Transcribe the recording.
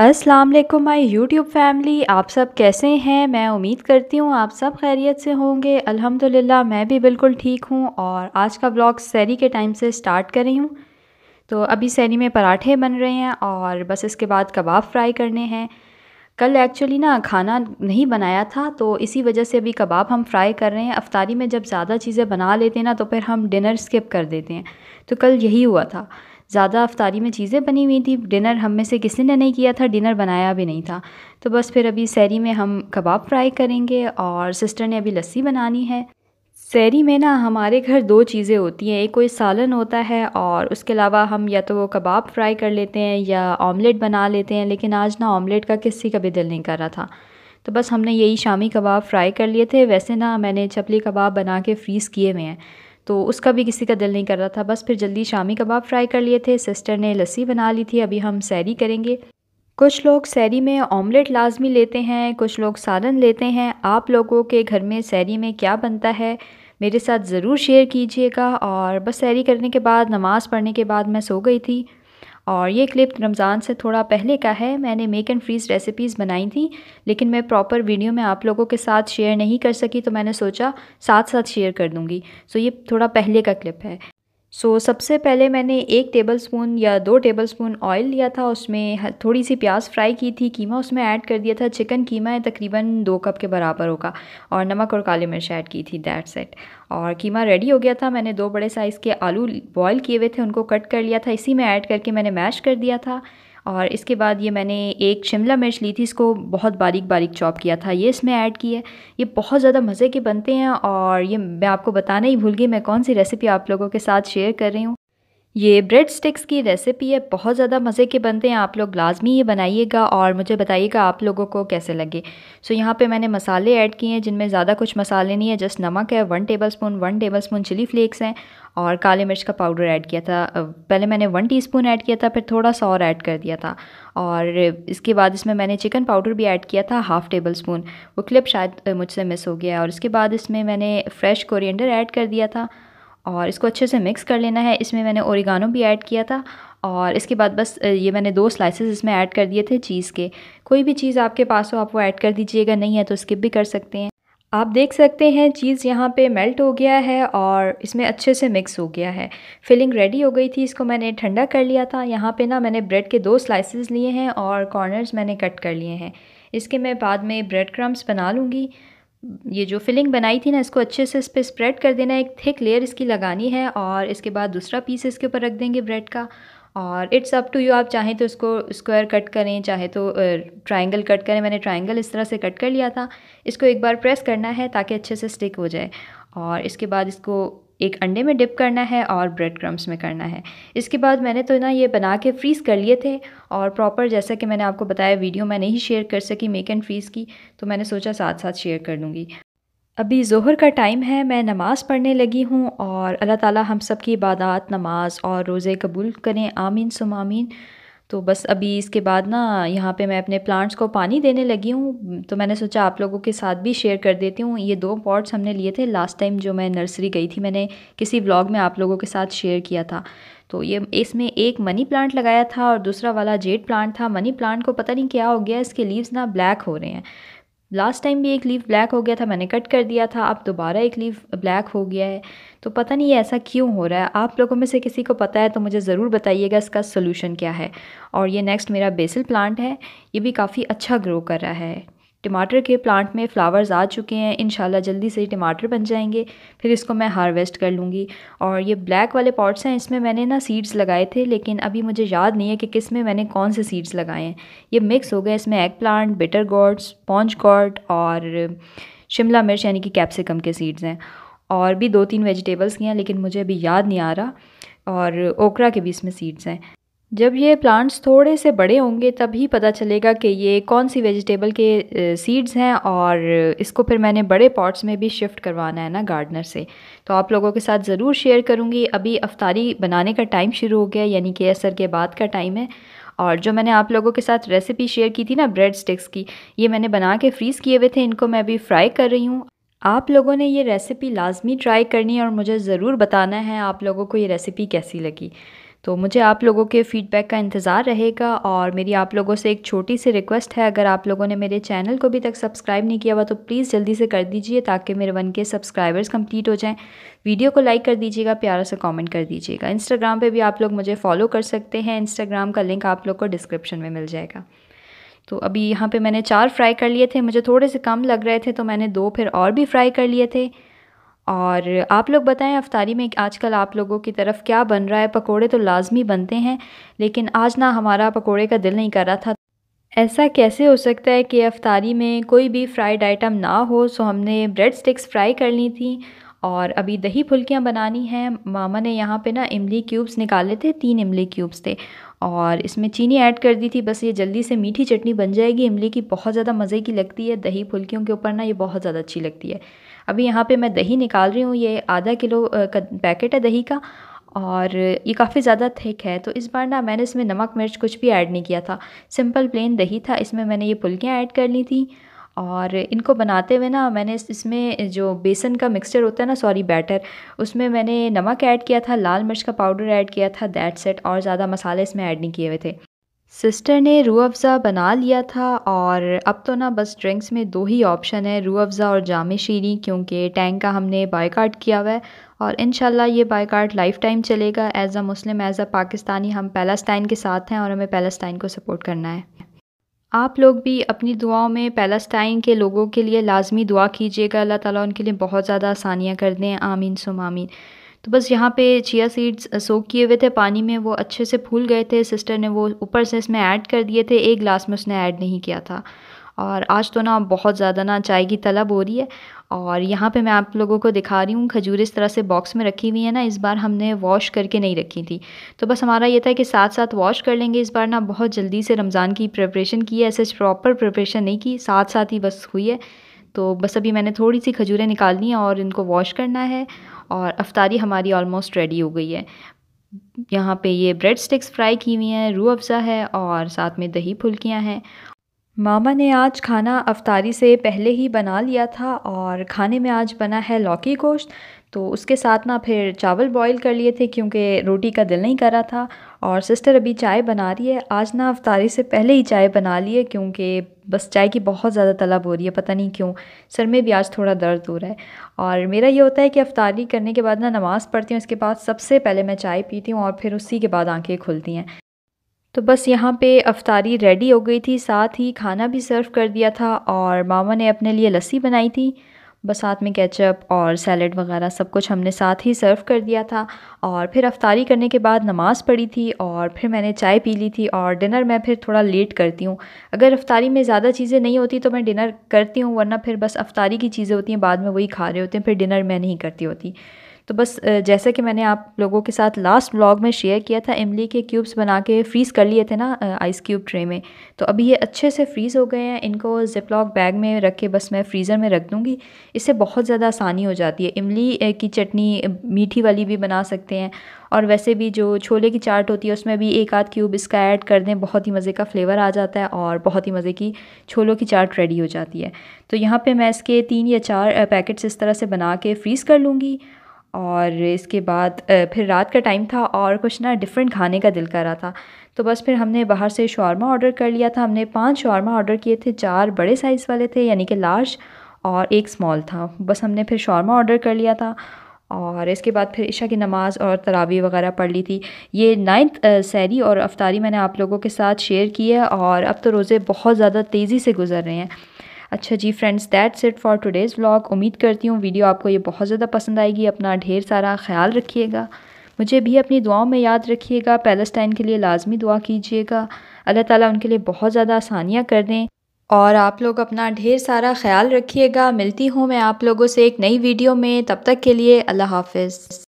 अस्सलाम वालेकुम my YouTube family आप सब कैसे हैं मैं उम्मीद करती हूँ आप सब खैरियत से होंगे अल्हम्दुलिल्लाह मैं भी बिल्कुल ठीक हूँ और आज का ब्लॉग सैरी के टाइम से स्टार्ट कर रही हूँ तो अभी सैरी में पराठे बन रहे हैं और बस इसके बाद कबाब फ्राई करने हैं कल एक्चुअली ना खाना नहीं बनाया था तो इसी वजह से अभी कबाब हम फ्राई कर रहे हैं अफ्तारी में जब ज़्यादा चीज़ें बना लेते हैं ना तो फिर हम डिनर स्किप कर देते हैं तो कल यही हुआ था ज़्यादा अफ्तारी में चीज़ें बनी हुई थी डिनर हम में से किसी ने नहीं किया था डिनर बनाया भी नहीं था तो बस फिर अभी सैरी में हम कबाब फ्राई करेंगे और सिस्टर ने अभी लस्सी बनानी है सैरी में ना हमारे घर दो चीज़ें होती हैं एक कोई सालन होता है और उसके अलावा हम या तो वो कबाब फ्राई कर लेते हैं या ऑमलेट बना लेते हैं लेकिन आज ना ऑमलेट का किसी का भी दिल नहीं कर रहा था तो बस हमने यही शामी कबाब फ्राई कर लिए थे वैसे ना मैंने चपली कबाब बना के फ्रीज़ किए हुए हैं तो उसका भी किसी का दिल नहीं कर रहा था बस फिर जल्दी शामी कबाब फ्राई कर लिए थे सिस्टर ने लस्सी बना ली थी अभी हम सैरी करेंगे कुछ लोग सैरी में ऑमलेट लाजमी लेते हैं कुछ लोग सालन लेते हैं आप लोगों के घर में सैरी में क्या बनता है मेरे साथ ज़रूर शेयर कीजिएगा और बस सैरी करने के बाद नमाज़ पढ़ने के बाद मैं सो गई थी और ये क्लिप रमज़ान से थोड़ा पहले का है मैंने मेक एंड फ्रीज़ रेसिपीज़ बनाई थी लेकिन मैं प्रॉपर वीडियो में आप लोगों के साथ शेयर नहीं कर सकी तो मैंने सोचा साथ साथ शेयर कर दूँगी सो ये थोड़ा पहले का क्लिप है सो so, सबसे पहले मैंने एक टेबलस्पून या दो टेबलस्पून ऑयल लिया था उसमें थोड़ी सी प्याज फ्राई की थी कीमा उसमें ऐड कर दिया था चिकन कीमा तकरीबन दो कप के बराबर होगा और नमक और काली मिर्च ऐड की थी दैट सेट और कीमा रेडी हो गया था मैंने दो बड़े साइज़ के आलू बॉयल किए हुए थे उनको कट कर लिया था इसी में ऐड करके मैंने मैश कर दिया था और इसके बाद ये मैंने एक शिमला मिर्च ली थी इसको बहुत बारीक बारीक चॉप किया था ये इसमें ऐड की है ये बहुत ज़्यादा मज़े के बनते हैं और ये मैं आपको बताना ही भूल गई मैं कौन सी रेसिपी आप लोगों के साथ शेयर कर रही हूँ ये ब्रेड स्टिक्स की रेसिपी है बहुत ज़्यादा मज़े के बनते हैं आप लोग लाजमी ये बनाइएगा और मुझे बताइएगा आप लोगों को कैसे लगे सो so, यहाँ पे मैंने मसाले ऐड किए हैं जिनमें ज़्यादा कुछ मसाले नहीं है जस्ट नमक है one tablespoon one tablespoon chilli flakes हैं और काले मिर्च का पाउडर ऐड किया था पहले मैंने वन टी ऐड किया था फिर थोड़ा सा और ऐड कर दिया था और इसके बाद इसमें मैंने चिकन पाउडर भी ऐड किया था हाफ़ टेबल स्पून वो क्लिप शायद मुझसे मिस हो गया और इसके बाद इसमें मैंने फ्रेश कोरिएंडर ऐड कर दिया था और इसको अच्छे से मिक्स कर लेना है इसमें मैंने ओरिगानो भी ऐड किया था और इसके बाद बस ये मैंने दो स्लाइसेस इसमें ऐड कर दिए थे चीज़ के कोई भी चीज़ आपके पास हो आप वो ऐड कर दीजिएगा नहीं है तो स्किप भी कर सकते हैं आप देख सकते हैं चीज़ यहाँ पे मेल्ट हो गया है और इसमें अच्छे से मिक्स हो गया है फिलिंग रेडी हो गई थी इसको मैंने ठंडा कर लिया था यहाँ पे ना मैंने ब्रेड के दो स्लाइसेस लिए हैं और कॉर्नर्स मैंने कट कर लिए हैं इसके मैं बाद में ब्रेड क्रम्स बना लूँगी ये जो फिलिंग बनाई थी ना इसको अच्छे से इस पर स्प्रेड कर देना एक थिक लेयर इसकी लगानी है और इसके बाद दूसरा पीस इसके ऊपर रख देंगे ब्रेड का और इट्स अप टू यू आप चाहें तो इसको स्क्वायर कट करें चाहे तो ट्रायंगल कट करें मैंने ट्रायंगल इस तरह से कट कर लिया था इसको एक बार प्रेस करना है ताकि अच्छे से स्टिक हो जाए और इसके बाद इसको एक अंडे में डिप करना है और ब्रेड क्रम्स में करना है इसके बाद मैंने तो ना ये बना के फ्रीज़ कर लिए थे और प्रॉपर जैसा कि मैंने आपको बताया वीडियो मैं नहीं शेयर कर सकी मेक एंड फ्रीज़ की तो मैंने सोचा साथ साथ शेयर कर दूँगी अभी जोहर का टाइम है मैं नमाज़ पढ़ने लगी हूँ और अल्लाह ताला हम सब की इबादत नमाज़ और रोज़े कबूल करें आमीन सुमामीन आमीन तो बस अभी इसके बाद ना यहाँ पे मैं अपने प्लांट्स को पानी देने लगी हूँ तो मैंने सोचा आप लोगों के साथ भी शेयर कर देती हूँ ये दो पॉट्स हमने लिए थे लास्ट टाइम जो मैं नर्सरी गई थी मैंने किसी व्लॉग में आप लोगों के साथ शेयर किया था तो ये इसमें एक मनी प्लांट लगाया था और दूसरा वाला जेड प्लांट था मनी प्लांट को पता नहीं क्या हो गया इसके लीव्स ना ब्लैक हो रहे हैं लास्ट टाइम भी एक लीफ ब्लैक हो गया था मैंने कट कर दिया था अब दोबारा एक लीफ ब्लैक हो गया है तो पता नहीं ऐसा क्यों हो रहा है आप लोगों में से किसी को पता है तो मुझे ज़रूर बताइएगा इसका सोल्यूशन क्या है और ये नेक्स्ट मेरा बेसिल प्लांट है ये भी काफ़ी अच्छा ग्रो कर रहा है टमाटर के प्लांट में फ़्लावर्स आ चुके हैं इन जल्दी से ही टमाटर बन जाएंगे फिर इसको मैं हार्वेस्ट कर लूँगी और ये ब्लैक वाले पॉट्स हैं इसमें मैंने ना सीड्स लगाए थे लेकिन अभी मुझे याद नहीं है कि किस में मैंने कौन से सीड्स लगाए हैं ये मिक्स हो गए इसमें eggplant bitter gourds sponge gourd और शिमला मिर्च यानी कि कैप्सिकम के सीड्स हैं और भी दो तीन वेजिटेबल्स की हैं लेकिन मुझे अभी याद नहीं आ रहा और ओकरा के भी इसमें सीड्स हैं जब ये प्लांट्स थोड़े से बड़े होंगे तभी पता चलेगा कि ये कौन सी वेजिटेबल के सीड्स हैं और इसको फिर मैंने बड़े पॉट्स में भी शिफ्ट करवाना है ना गार्डनर से तो आप लोगों के साथ ज़रूर शेयर करूँगी अभी अफ्तारी बनाने का टाइम शुरू हो गया यानी कि असर के बाद का टाइम है और जो मैंने आप लोगों के साथ रेसिपी शेयर की थी ना ब्रेड स्टिक्स की ये मैंने बना के फ्रीज़ किए हुए थे इनको मैं अभी फ्राई कर रही हूँ आप लोगों ने ये रेसिपी लाजमी ट्राई करनी है और मुझे ज़रूर बताना है आप लोगों को ये रेसिपी कैसी लगी तो मुझे आप लोगों के फ़ीडबैक का इंतज़ार रहेगा और मेरी आप लोगों से एक छोटी सी रिक्वेस्ट है अगर आप लोगों ने मेरे चैनल को अभी तक सब्सक्राइब नहीं किया हुआ तो प्लीज़ जल्दी से कर दीजिए ताकि मेरे वन के सब्सक्राइबर्स कंप्लीट हो जाएँ वीडियो को लाइक कर दीजिएगा प्यारा से कॉमेंट कर दीजिएगा इंस्टाग्राम पर भी आप लोग मुझे फॉलो कर सकते हैं इंस्टाग्राम का लिंक आप लोग को डिस्क्रिप्शन में मिल जाएगा तो अभी यहाँ पर मैंने चार फ्राई कर लिए थे मुझे थोड़े से कम लग रहे थे तो मैंने दो फिर और भी फ्राई कर लिए थे और आप लोग बताएं अफ्तारी में आजकल आप लोगों की तरफ क्या बन रहा है पकोड़े तो लाजमी बनते हैं लेकिन आज ना हमारा पकोड़े का दिल नहीं कर रहा था ऐसा कैसे हो सकता है कि अफ्तारी में कोई भी फ्राइड आइटम ना हो सो हमने ब्रेड स्टिक्स फ्राई कर ली थी और अभी दही फुल्कियाँ बनानी हैं मामा ने यहाँ पे ना इमली क्यूब्स निकाले थे तीन इमली क्यूब्स थे और इसमें चीनी ऐड कर दी थी बस ये जल्दी से मीठी चटनी बन जाएगी इमली की बहुत ज़्यादा मज़े की लगती है दही फुल्कियों के ऊपर ना ये बहुत ज़्यादा अच्छी लगती है अभी यहाँ पे मैं दही निकाल रही हूँ ये आधा किलो का पैकेट है दही का और ये काफ़ी ज़्यादा थिक है तो इस बार ना मैंने इसमें नमक मिर्च कुछ भी ऐड नहीं किया था सिंपल प्लेन दही था इसमें मैंने ये पुलकियाँ ऐड कर ली थी और इनको बनाते हुए ना मैंने इसमें जो बेसन का मिक्सचर होता है ना सॉरी बैटर उसमें मैंने नमक ऐड किया था लाल मिर्च का पाउडर ऐड किया था दैट सेट और ज़्यादा मसाले इसमें ऐड नहीं किए हुए थे सिस्टर ने रू अफ़ज़ा बना लिया था और अब तो ना बस ड्रिंक्स में दो ही ऑप्शन है रू अफ़ज़ा और जाम शीरी क्योंकि टैंक का हमने बायकाट किया हुआ है और इन ये बायकाट लाइफ टाइम चलेगा as a Muslim as a Pakistani हम पैलेस्टाइन के साथ हैं और हमें पैलेस्टाइन को सपोर्ट करना है आप लोग भी अपनी दुआओं में पैलेस्टाइन के लोगों के लिए लाजमी दुआ कीजिएगा अल्लाह ताला उनके लिए बहुत ज़्यादा आसानियाँ कर दें आमीन सुम आमीन तो बस यहाँ पे चिया सीड्स सोक किए हुए थे पानी में वो अच्छे से फूल गए थे सिस्टर ने वो ऊपर से इसमें ऐड कर दिए थे एक ग्लास में उसने ऐड नहीं किया था और आज तो ना बहुत ज़्यादा ना चाय की तलब हो रही है और यहाँ पे मैं आप लोगों को दिखा रही हूँ खजूर इस तरह से बॉक्स में रखी हुई है ना इस बार हमने वॉश करके नहीं रखी थी तो बस हमारा ये था कि साथ साथ वॉश कर लेंगे इस बार ना बहुत जल्दी से रमज़ान की प्रिपरेशन की है ऐसे प्रॉपर प्रिपरेशन नहीं की साथ साथ ही बस हुई है तो बस अभी मैंने थोड़ी सी खजूरें निकालनी हैं और इनको वॉश करना है और अफ्तारी हमारी ऑलमोस्ट रेडी हो गई है यहाँ पे ये ब्रेड स्टिक्स फ्राई की हुई हैं रू अफ़ज़ा है और साथ में दही फुल्कियाँ हैं मामा ने आज खाना अफ्तारी से पहले ही बना लिया था और खाने में आज बना है लौकी गोश्त तो उसके साथ ना फिर चावल बॉईल कर लिए थे क्योंकि रोटी का दिल नहीं कर रहा था और सिस्टर अभी चाय बना रही है आज ना अफ्तारी से पहले ही चाय बना ली है क्योंकि बस चाय की बहुत ज़्यादा तलब हो रही है पता नहीं क्यों सर में भी आज थोड़ा दर्द हो रहा है और मेरा ये होता है कि अफ्तारी करने के बाद ना नमाज़ पढ़ती हूँ इसके बाद सबसे पहले मैं चाय पीती हूँ और फिर उसी के बाद आँखें खुलती हैं तो बस यहाँ पे अफ्तारी रेडी हो गई थी साथ ही खाना भी सर्व कर दिया था और मामा ने अपने लिए लस्सी बनाई थी बस साथ में केचप और सैलड वगैरह सब कुछ हमने साथ ही सर्व कर दिया था और फिर अफ्तारी करने के बाद नमाज़ पढ़ी थी और फिर मैंने चाय पी ली थी और डिनर मैं फिर थोड़ा लेट करती हूँ अगर अफ्तारी में ज़्यादा चीज़ें नहीं होती तो मैं डिनर करती हूँ वरना फिर बस अफ्तारी की चीज़ें होती हैं बाद में वही खा रहे होते हैं फिर डिनर मैं नहीं करती होती तो बस जैसा कि मैंने आप लोगों के साथ लास्ट ब्लॉग में शेयर किया था इमली के क्यूब्स बना के फ्रीज़ कर लिए थे ना आइस क्यूब ट्रे में तो अभी ये अच्छे से फ्रीज़ हो गए हैं इनको जिप लॉक बैग में रख के बस मैं फ्रीज़र में रख दूँगी इससे बहुत ज़्यादा आसानी हो जाती है इमली की चटनी मीठी वाली भी बना सकते हैं और वैसे भी जो छोले की चाट होती है उसमें भी एक आध क्यूब इसका ऐड कर दें बहुत ही मज़े का फ्लेवर आ जाता है और बहुत ही मज़े की छोलों की चाट रेडी हो जाती है तो यहाँ पे मैं इसके तीन या चार पैकेट्स इस तरह से बना के फ्रीज़ कर लूँगी और इसके बाद फिर रात का टाइम था और कुछ ना डिफ़रेंट खाने का दिल कर रहा था तो बस फिर हमने बाहर से शौरमा ऑर्डर कर लिया था हमने पांच शौरमा ऑर्डर किए थे चार बड़े साइज़ वाले थे यानी कि लार्ज और एक स्मॉल था बस हमने फिर शौरमा ऑर्डर कर लिया था और इसके बाद फिर इशा की नमाज़ और तरावी वगैरह पढ़ ली थी ये नाइन्थ सैरी और अफ्तारी मैंने आप लोगों के साथ शेयर की है और अब तो रोज़े बहुत ज़्यादा तेज़ी से गुजर रहे हैं अच्छा जी friends that's it for today's vlog उम्मीद करती हूँ वीडियो आपको ये बहुत ज़्यादा पसंद आएगी अपना ढेर सारा ख्याल रखिएगा मुझे भी अपनी दुआओं में याद रखिएगा पैलेस्टाइन के लिए लाजमी दुआ कीजिएगा अल्लाह ताला उनके लिए बहुत ज़्यादा आसानियाँ कर दें और आप लोग अपना ढेर सारा ख्याल रखिएगा मिलती हूँ मैं आप लोगों से एक नई वीडियो में तब तक के लिए अल्लाह हाफिज़